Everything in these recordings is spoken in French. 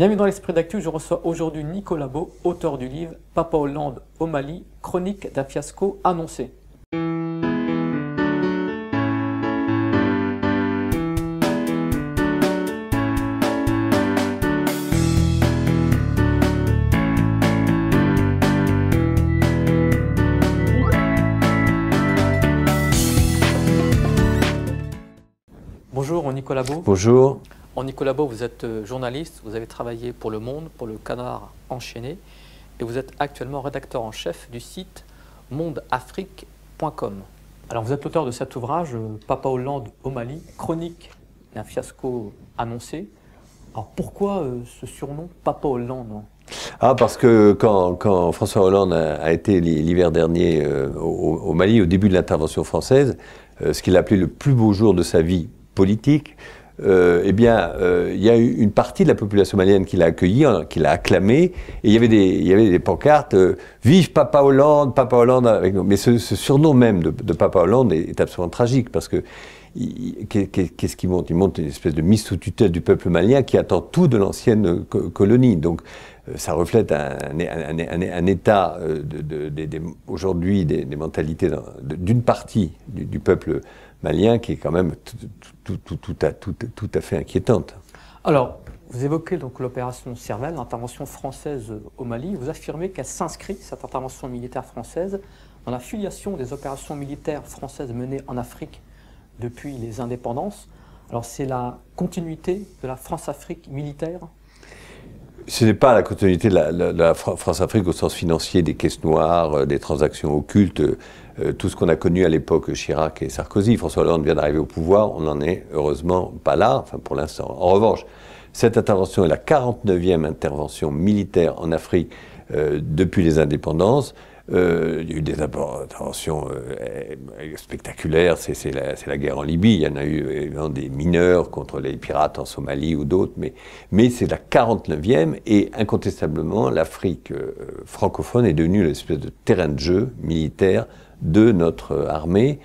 Bienvenue dans l'esprit d'actu, je reçois aujourd'hui Nicolas Beau, auteur du livre Papa Hollande au Mali, chronique d'un fiasco annoncé. Bonjour Nicolas Beau. Bonjour. En Nicolas Beau, vous êtes euh, journaliste, vous avez travaillé pour Le Monde, pour Le Canard enchaîné, et vous êtes actuellement rédacteur en chef du site mondeafrique.com. Alors vous êtes l'auteur de cet ouvrage, euh, Papa Hollande au Mali, chronique d'un fiasco annoncé. Alors pourquoi euh, ce surnom Papa Hollande hein ah, parce que quand, François Hollande a, été l'hiver dernier au, Mali, au début de l'intervention française, ce qu'il a appelé le plus beau jour de sa vie politique, euh, eh bien, euh, il y a eu une partie de la population malienne qui l'a accueilli, qui l'a acclamé, et il y avait des, y avait des pancartes euh, Vive Papa Hollande, Papa Hollande avec nous. Mais ce, surnom même de, Papa Hollande est, absolument tragique, parce que qu'est-ce qu'il monte Il monte une espèce de mise sous tutelle du peuple malien qui attend tout de l'ancienne colonie. Donc ça reflète un, état de, aujourd'hui des, mentalités d'une partie du, du peuple malien qui est quand même tout, à, fait inquiétante. Alors, vous évoquez donc l'opération Serval, l'intervention française au Mali. Vous affirmez qu'elle s'inscrit, cette intervention militaire française, dans la filiation des opérations militaires françaises menées en Afrique depuis les indépendances. Alors, c'est la continuité de la France-Afrique militaire ce n'est pas la continuité de la, France-Afrique au sens financier des caisses noires, euh, des transactions occultes, euh, euh, tout ce qu'on a connu à l'époque Chirac et Sarkozy. François Hollande vient d'arriver au pouvoir, on n'en est heureusement pas là, enfin pour l'instant. En revanche, cette intervention est la 49e intervention militaire en Afrique depuis les indépendances. Euh, il y a eu des interventions euh, eh, spectaculaires, c'est la, guerre en Libye, il y en a eu des mineurs contre les pirates en Somalie ou d'autres, mais, c'est la 49e et incontestablement l'Afrique euh, francophone est devenue l'espèce de terrain de jeu militaire de notre armée,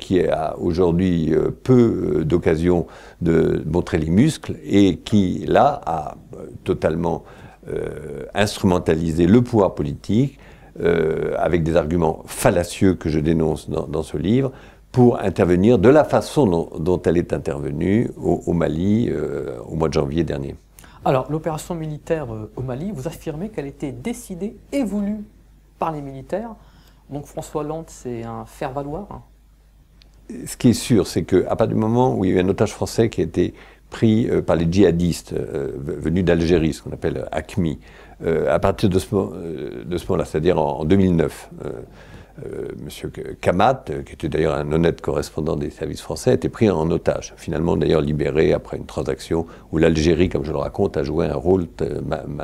qui a aujourd'hui peu d'occasions d'occasion de montrer les muscles et qui, là, a totalement instrumentalisé le pouvoir politique euh, avec des arguments fallacieux que je dénonce dans, ce livre, pour intervenir de la façon dont, elle est intervenue au, Mali euh, au mois de janvier dernier. Alors, l'opération militaire euh, au Mali, vous affirmez qu'elle était décidée et voulue par les militaires. Donc François Lante, c'est un faire-valoir hein, ce qui est sûr, c'est qu'à partir du moment où il y a eu un otage français qui a été pris euh, par les djihadistes euh, venus d'Algérie, ce qu'on appelle ACMI, euh, à partir de ce, ce moment-là, c'est-à-dire en, 2009, euh, M. Kamat, euh, qui était d'ailleurs un honnête correspondant des services français, était pris en otage. Finalement, d'ailleurs libéré après une transaction où l'Algérie, comme je le raconte, a joué un rôle euh,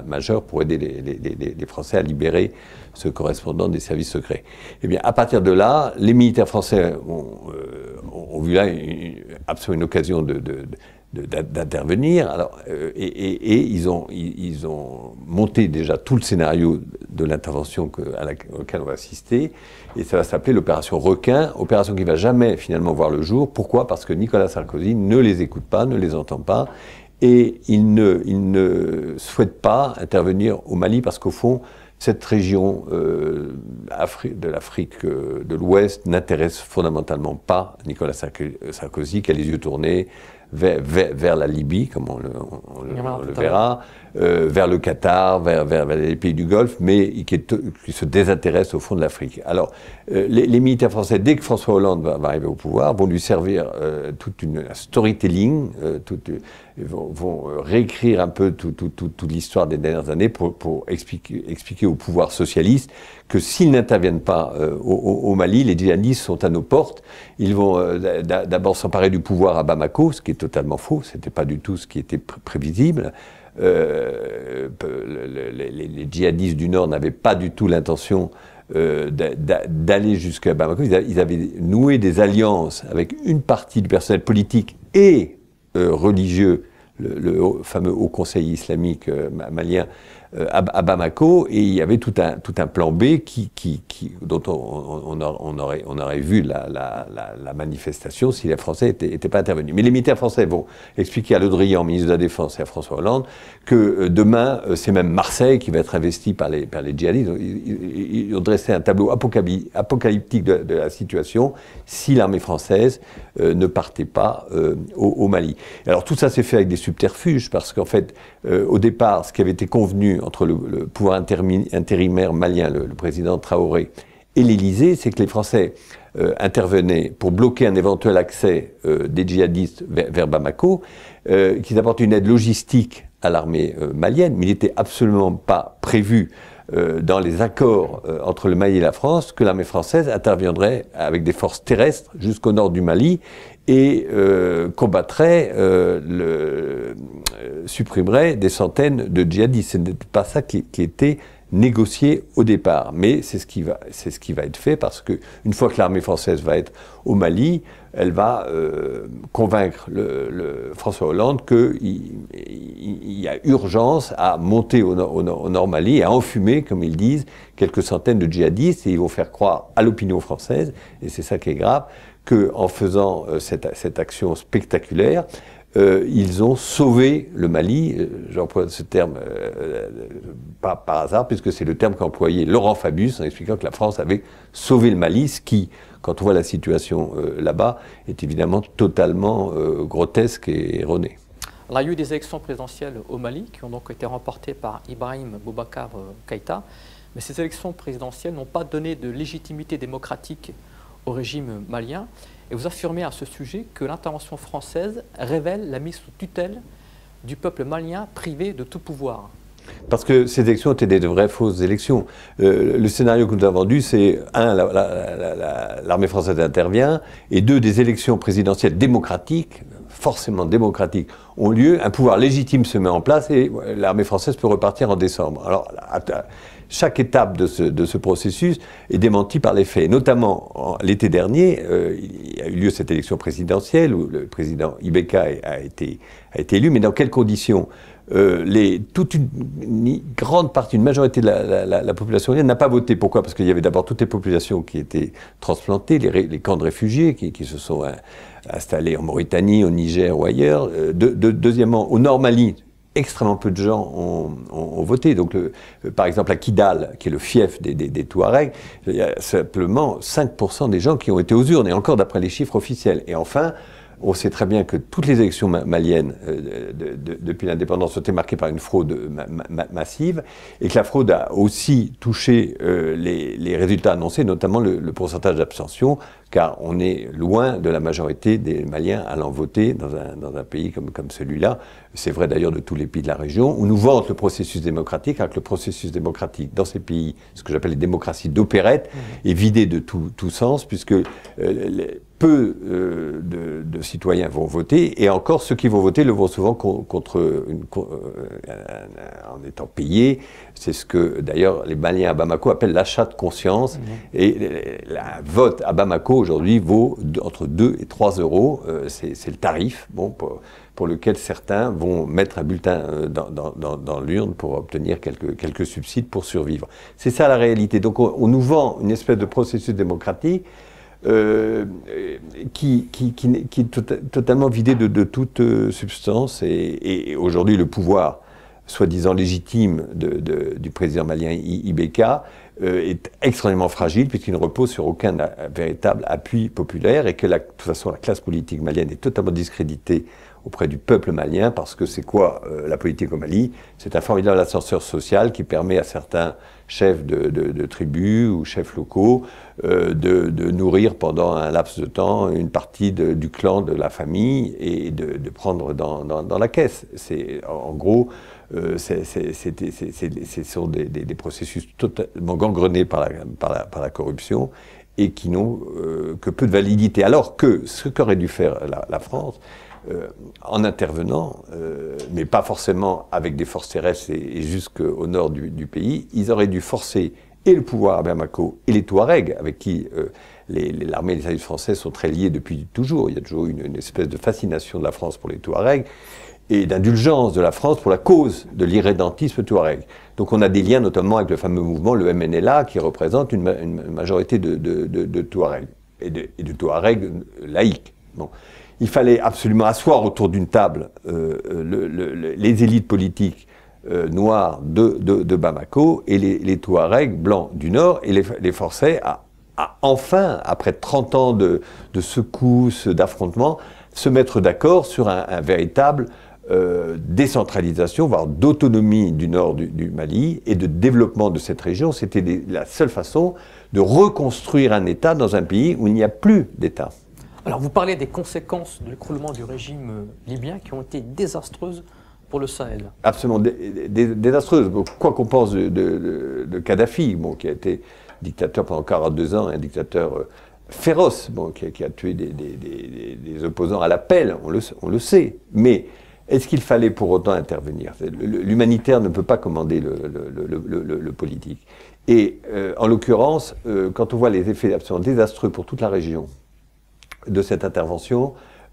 majeur pour aider les, Français à libérer ce correspondant des services secrets. Eh bien, à partir de là, les militaires français ont, vu là absolument une occasion de, d'intervenir. Alors, et, ils, ont, ils, ont monté déjà tout le scénario de l'intervention à laquelle on va assister. Et ça va s'appeler l'opération requin, opération qui va jamais finalement voir le jour. Pourquoi Parce que Nicolas Sarkozy ne les écoute pas, ne les entend pas. Et il ne, il ne souhaite pas intervenir au Mali parce qu'au fond, cette région euh, de l'Afrique euh, de l'Ouest n'intéresse fondamentalement pas Nicolas Sarkozy, qui a les yeux tournés vers, vers, la Libye, comme le, on le verra, euh, vers le Qatar, vers, les pays du Golfe, mais qui, se désintéresse au fond de l'Afrique. Alors, euh, les, militaires français, dès que François Hollande va, arriver au pouvoir, vont lui servir euh, toute une storytelling, vont, réécrire un peu toute l'histoire des dernières années pour, expliquer, au pouvoir socialiste que s'ils n'interviennent pas au, Mali, les djihadistes sont à nos portes. Ils vont d'abord s'emparer du pouvoir à Bamako, ce qui est totalement faux. ce n'était pas du tout ce qui était prévisible. Euh, les, djihadistes du Nord n'avaient pas du tout l'intention euh, d'aller jusqu'à Bamako. Ils avaient noué des alliances avec une partie du personnel politique et euh, religieux, le, le, fameux Haut Conseil islamique malien, euh, à, Bamako et il y avait tout un, tout un plan B qui, qui, dont on, aurait, on aurait vu la, manifestation si les Français n'étaient pas intervenus. Mais les militaires français vont expliquer à Le Drian, ministre de la Défense, et à François Hollande que euh, demain, euh, c'est même Marseille qui va être investi par les, par les djihadistes. Ils, ont dressé un tableau apocalyptique de, la situation si l'armée française ne partait pas au, Mali. Alors tout ça s'est fait avec des subterfuges parce qu'en fait, au départ, ce qui avait été convenu entre le, pouvoir intérimaire malien, le, président Traoré, et l'Élysée, c'est que les Français euh, intervenaient pour bloquer un éventuel accès euh, des djihadistes vers, Bamako, euh, qu'ils apportent une aide logistique à l'armée malienne, mais il n'était absolument pas prévu dans les accords entre le Mali et la France que l'armée française interviendrait avec des forces terrestres jusqu'au nord du Mali et euh, combattrait, euh, le, euh, supprimerait des centaines de djihadistes. Ce n'était pas ça qui était négocier au départ. Mais c'est ce, qui va, c'est ce qui va être fait parce que une fois que l'armée française va être au Mali, elle va euh, convaincre le, François Hollande qu'il y a urgence à monter au, nord, Mali et à enfumer, comme ils disent, quelques centaines de djihadistes et ils vont faire croire à l'opinion française, et c'est ça qui est grave, que en faisant euh, cette, cette action spectaculaire, euh, ils ont sauvé le Mali, euh, j'emploie ce terme euh, pas par hasard, puisque c'est le terme qu'employait Laurent Fabius en expliquant que la France avait sauvé le Mali, ce qui, quand on voit la situation là-bas, est évidemment totalement grotesque et erroné. il y a eu des élections présidentielles au Mali qui ont donc été remportées par Ibrahim Boubacar Keïta, mais ces élections présidentielles n'ont pas donné de légitimité démocratique au régime malien. Et vous affirmez à ce sujet que l'intervention française révèle la mise sous tutelle du peuple malien privé de tout pouvoir. Parce que ces élections étaient des vraies fausses élections. Euh, le scénario que nous avons vendu, c'est un, l'armée française intervient, et deux, des élections présidentielles démocratiques, forcément démocratiques, ont lieu, un pouvoir légitime se met en place, et l'armée française peut repartir en décembre. Alors, chaque étape de ce, processus est démentie par les faits. Notamment, l'été dernier, euh, il y a eu lieu cette élection présidentielle où le président Ibeka a été, a été élu, mais dans quelles conditions euh, toute une, grande partie, une majorité de la, population n'a pas voté. Pourquoi Parce qu'il y avait d'abord toutes les populations qui étaient transplantées, les, camps de réfugiés qui, se sont euh, installés en Mauritanie, au Niger ou ailleurs. deuxièmement, au Nord Mali, extrêmement peu de gens ont, voté. Donc, euh, par exemple, à Kidal, qui est le fief des, des Touaregs, il y a simplement 5% des gens qui ont été aux urnes, et encore d'après les chiffres officiels. Et enfin, on sait très bien que toutes les élections maliennes euh, depuis l'indépendance ont été marquées par une fraude euh, massive et que la fraude a aussi touché euh, les, résultats annoncés, notamment le, pourcentage d'abstention, car on est loin de la majorité des Maliens allant voter dans un, pays comme, comme celui-là. C'est vrai d'ailleurs de tous les pays de la région. où nous vante le processus démocratique, alors que le processus démocratique dans ces pays, ce que j'appelle les démocraties d'opérette, mmh. est vidé de tout, sens, puisque les, peu euh, de, citoyens vont voter, et encore ceux qui vont voter le vont souvent contre en euh, étant payés. C'est ce que d'ailleurs les Maliens à Bamako appellent l'achat de conscience. Mmh. Et la vote à Bamako aujourd'hui vaut entre 2 et 3 euros. Euh, c'est le tarif bon, pour, lequel certains vont mettre un bulletin dans, l'urne pour obtenir quelques, quelques subsides pour survivre. C'est ça la réalité. Donc on nous vend une espèce de processus démocratique euh, qui, est tota-, totalement vidé de, toute euh, substance. Et, et aujourd'hui, le pouvoir soi-disant légitime du président malien Ibeka euh, est extrêmement fragile puisqu'il ne repose sur aucun véritable appui populaire et que la, de toute façon la classe politique malienne est totalement discréditée auprès du peuple malien parce que c'est quoi la politique au Mali C'est un formidable ascenseur social qui permet à certains chefs de tribus ou chefs locaux euh, de, de, nourrir pendant un laps de temps une partie de, du clan de la famille et de, de prendre dans, dans, dans, la caisse. C'est en gros, euh, ce sont des, des, des, processus totalement gangrenés par la, par la, par la corruption et qui n'ont euh, que peu de validité. Alors que ce qu'aurait dû faire la, la France, euh, en intervenant, euh, mais pas forcément avec des forces terrestres et, et jusqu'au nord du, du, pays, ils auraient dû forcer et le pouvoir à Bamako et les Touaregs, avec qui euh, l'armée et les français sont très liés depuis toujours. Il y a toujours une, une espèce de fascination de la France pour les Touaregs et d'indulgence de la France pour la cause de l'irrédentisme touareg. Donc on a des liens notamment avec le fameux mouvement, le MNLA, qui représente une, majorité de, de, et de, Touaregs de Bon. Il fallait absolument asseoir autour d'une table euh, euh, les élites politiques euh, noirs de, Bamako et les, Touaregs blancs du Nord et les, les forçaient à, enfin, après 30 ans de, secousses, d'affrontements, se mettre d'accord sur un, véritable euh, décentralisation, voire d'autonomie du nord du, Mali et de développement de cette région. C'était la seule façon de reconstruire un État dans un pays où il n'y a plus d'État. Alors vous parlez des conséquences de l'écroulement du régime euh, libyen qui ont été désastreuses pour le Sahel. Absolument désastreuse. Quoi qu'on pense de, Kadhafi, bon, qui a été dictateur pendant 42 ans, un dictateur euh, féroce, bon, qui, a, tué des, opposants à l'appel, on le, on le sait. Mais est-ce qu'il fallait pour autant intervenir L'humanitaire ne peut pas commander le, politique. Et euh, en l'occurrence, euh, quand on voit les effets absolument désastreux pour toute la région de cette intervention,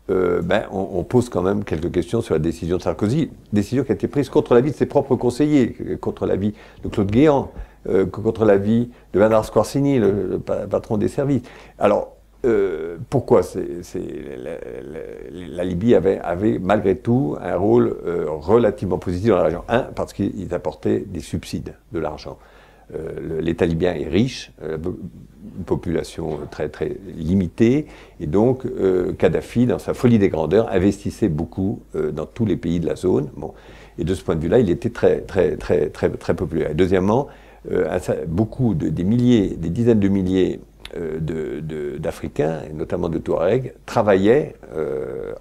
euh, ben, on, pose quand même quelques questions sur la décision de Sarkozy, décision qui a été prise contre l'avis de ses propres conseillers, contre l'avis de Claude Guéant, euh, contre l'avis de Bernard Squarcini, le, patron des services. Alors, euh, pourquoi la, Libye avait, malgré tout un rôle relativement positif dans la région Un, parce qu'ils apportaient des subsides, de l'argent. Euh, l'État libyen est riche, euh, une population euh, très très limitée, et donc Kadhafi, dans sa folie des grandeurs, investissait beaucoup dans tous les pays de la zone. Bon. Et de ce point de vue-là, il était très très très très très populaire. deuxièmement, beaucoup des milliers, des dizaines de milliers d'Africains, et notamment de Touaregs, travaillaient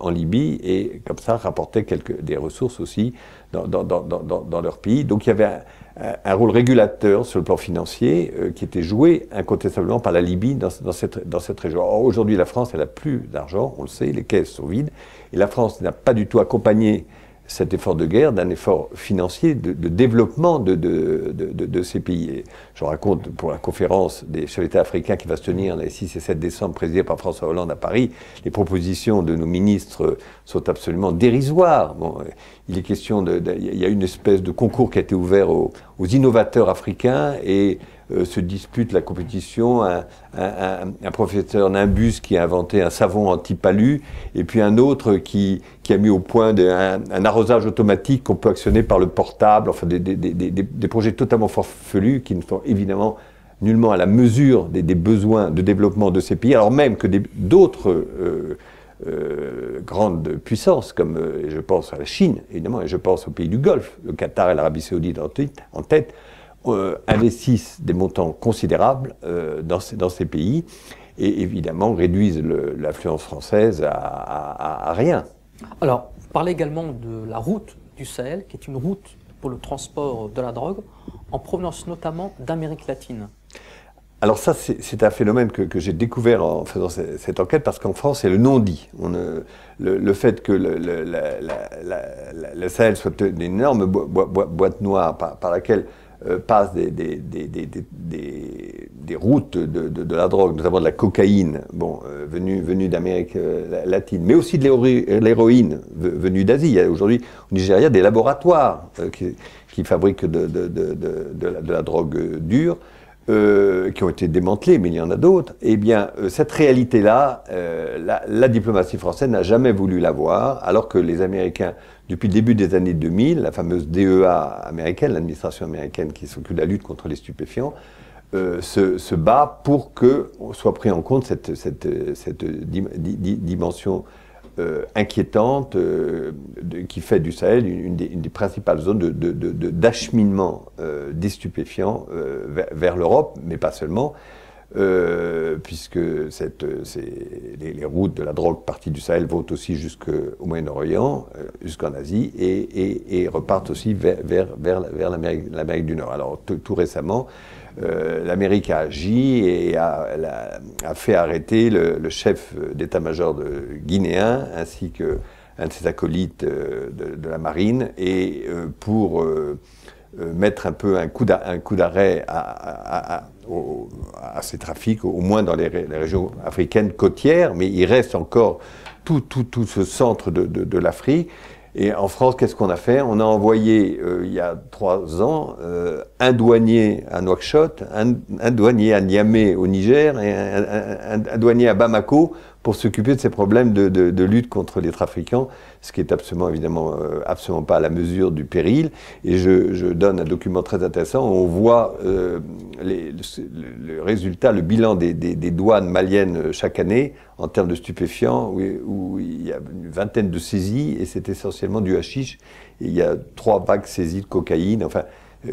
en Libye et comme ça rapportaient des ressources aussi dans, dans, dans, leur pays. Donc il y avait un, un rôle régulateur sur le plan financier euh, qui était joué incontestablement par la Libye dans, cette, région. aujourd'hui, la France, elle n'a plus d'argent, on le sait, les caisses sont vides, et la France n'a pas du tout accompagné cet effort de guerre d'un effort financier de, développement de, de, ces pays. je raconte pour la conférence des chefs d'État africains qui va se tenir les 6 et 7 décembre, présidée par François Hollande à Paris, les propositions de nos ministres sont absolument dérisoires. Bon, il est question de, il y a une espèce de concours qui a été ouvert aux innovateurs africains et euh, se dispute la compétition, un, professeur Nimbus qui a inventé un savon anti-palu, et puis un autre qui, a mis au point un, arrosage automatique qu'on peut actionner par le portable, enfin des, projets totalement forfelus qui ne sont évidemment nullement à la mesure des, besoins de développement de ces pays, alors même que d'autres euh, euh, grandes puissances, comme je pense à la Chine, évidemment, et je pense aux pays du Golfe, le Qatar et l'Arabie saoudite en tête euh, investissent des montants considérables euh, dans, ces, pays et évidemment réduisent l'affluence française à, rien. Alors, vous parlez également de la route du Sahel, qui est une route pour le transport de la drogue, en provenance notamment d'Amérique latine. Alors ça, c'est un phénomène que, j'ai découvert en faisant cette, enquête, parce qu'en France, c'est le non-dit. Le, le, fait que le, la, Sahel soit une énorme boîte noire par laquelle passe euh, passent des, routes de, la drogue, notamment de la cocaïne, euh, venue, d'Amérique euh, latine, mais aussi de l'héroïne venue d'Asie. Il y a aujourd'hui au Nigeria des laboratoires qui, fabriquent de, la, drogue dure euh, qui ont été démantelés, mais il y en a d'autres, eh bien, euh, cette réalité-là, euh, la, la, diplomatie française n'a jamais voulu la voir, alors que les Américains, depuis le début des années 2000, la fameuse DEA américaine, l'administration américaine qui s'occupe de la lutte contre les stupéfiants, euh, se, se, bat pour que soit pris en compte cette, cette, cette dimension euh, inquiétante euh, qui fait du Sahel une, des, principales zones d'acheminement de, euh, des stupéfiants vers, l'Europe, mais pas seulement. puisque les, routes de la drogue partie du Sahel vont aussi jusqu'au Moyen-Orient, jusqu'en Asie, et, repartent aussi vers, l'Amérique du Nord. Alors tout récemment, euh, l'Amérique a agi et a, fait arrêter le, chef euh, d'état-major guinéen ainsi que un de ses acolytes euh, de, la marine et pour mettre un peu un coup d'arrêt à, ces trafics, au moins dans les, régions africaines côtières, mais il reste encore tout, tout, ce centre de l'Afrique. Et en France, qu'est-ce qu'on a fait On a envoyé, euh, il y a trois ans, euh, un douanier à Nouakchott, un, douanier à Niamey au Niger et un douanier à Bamako pour s'occuper de ces problèmes de, lutte contre les trafiquants, ce qui est absolument évidemment euh, absolument pas à la mesure du péril. Et je, donne un document très intéressant où on voit euh, les, le, résultat, le bilan des, des, douanes maliennes euh, chaque année en termes de stupéfiants, où, il y a une vingtaine de saisies et c'est essentiellement du hashish. il y a trois vagues saisies de cocaïne. Enfin,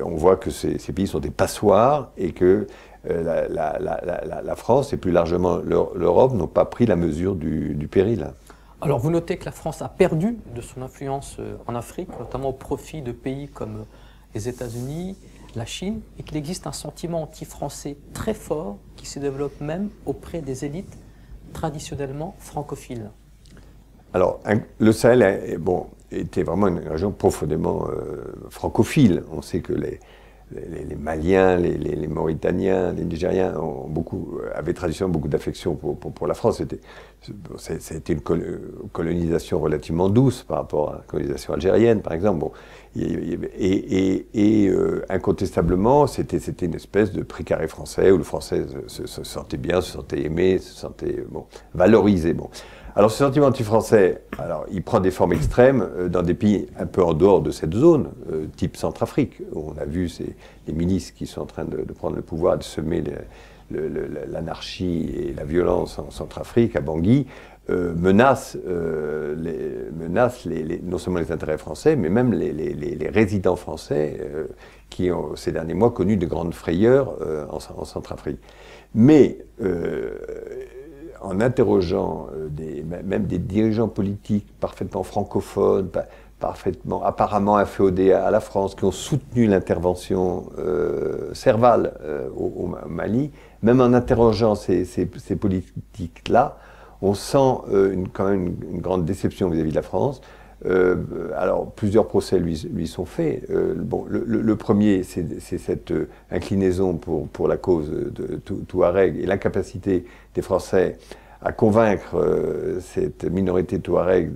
on voit que ces, ces pays sont des passoires et que euh, la, France et plus largement l'Europe n'ont pas pris la mesure du, péril. Alors vous notez que la France a perdu de son influence euh, en Afrique, notamment au profit de pays comme euh, les États-Unis, la Chine, et qu'il existe un sentiment anti-français très fort qui se développe même auprès des élites traditionnellement francophiles. Alors le Sahel bon, était vraiment une région profondément francophile. On sait que les, les, Maliens, les, Mauritaniens, les Nigériens beaucoup, euh, avaient traditionnellement beaucoup d'affection pour, la France. C'était, une euh, colonisation relativement douce par rapport à la colonisation algérienne, par exemple. et, euh, incontestablement, c'était, une espèce de précaré français où le français se, sentait bien, se sentait aimé, se sentait valorisé. Alors ce sentiment anti-français, alors il prend des formes extrêmes euh, dans des pays un peu en dehors de cette zone, euh, type Centrafrique. Où on a vu ces, les ministres qui sont en train de, prendre le pouvoir, de semer l'anarchie et la violence en Centrafrique, à Bangui, euh, menacent, non seulement les intérêts français, mais même les, résidents français qui ont ces derniers mois connu de grandes frayeurs en, en, Centrafrique. Mais en interrogeant euh, même des dirigeants politiques parfaitement francophones, apparemment inféodés à la France, qui ont soutenu l'intervention euh, servale euh, au, Mali, même en interrogeant ces, politiques-là, on sent euh, une, quand même une, grande déception vis à -vis de la France. Euh, alors, plusieurs procès lui, sont faits. Euh, bon, le, premier, c'est cette euh, inclinaison pour, pour, la cause de Touareg et l'incapacité des Français à convaincre cette minorité Touareg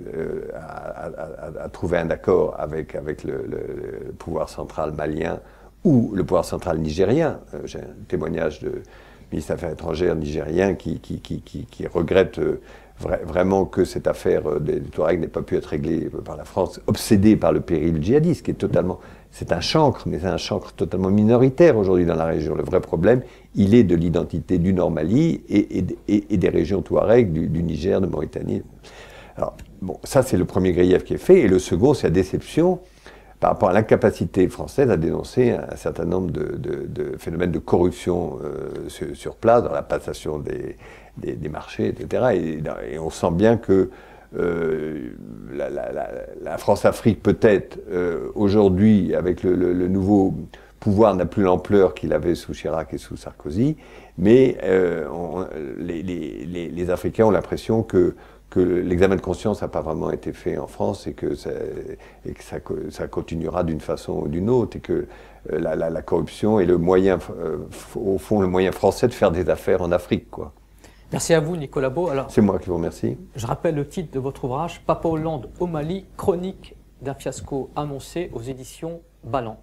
à, trouver un accord avec, avec le, pouvoir central malien ou le pouvoir central nigérien. J'ai un témoignage de ministre des Affaires étrangères nigérien qui, qui, qui, qui regrette vraiment que cette affaire euh, des, Touaregs n'ait pas pu être réglée par la France, obsédée par le péril djihadiste, qui est totalement. C'est un chancre, mais c'est un chancre totalement minoritaire aujourd'hui dans la région. Le vrai problème, il est de l'identité du nord et, et, des régions Touareg, du, Niger, de Mauritanie. Alors, bon, ça, c'est le premier grief qui est fait. Et le second, c'est la déception par rapport à l'incapacité française à dénoncer un, certain nombre de, phénomènes de corruption euh, sur, place, dans la passation des, des, marchés, etc. Et, on sent bien que euh, la, France-Afrique, peut-être, euh, aujourd'hui, avec le, nouveau pouvoir, n'a plus l'ampleur qu'il avait sous Chirac et sous Sarkozy, mais euh, les, Africains ont l'impression que, l'examen de conscience n'a pas vraiment été fait en France et que ça, continuera d'une façon ou d'une autre et que la, la corruption est le moyen, au fond, le moyen français de faire des affaires en Afrique, quoi. Merci à vous, Nicolas Beau. C'est moi qui vous remercie. Je rappelle le titre de votre ouvrage, Papa Hollande au Mali, chronique d'un fiasco annoncé aux éditions Ballant.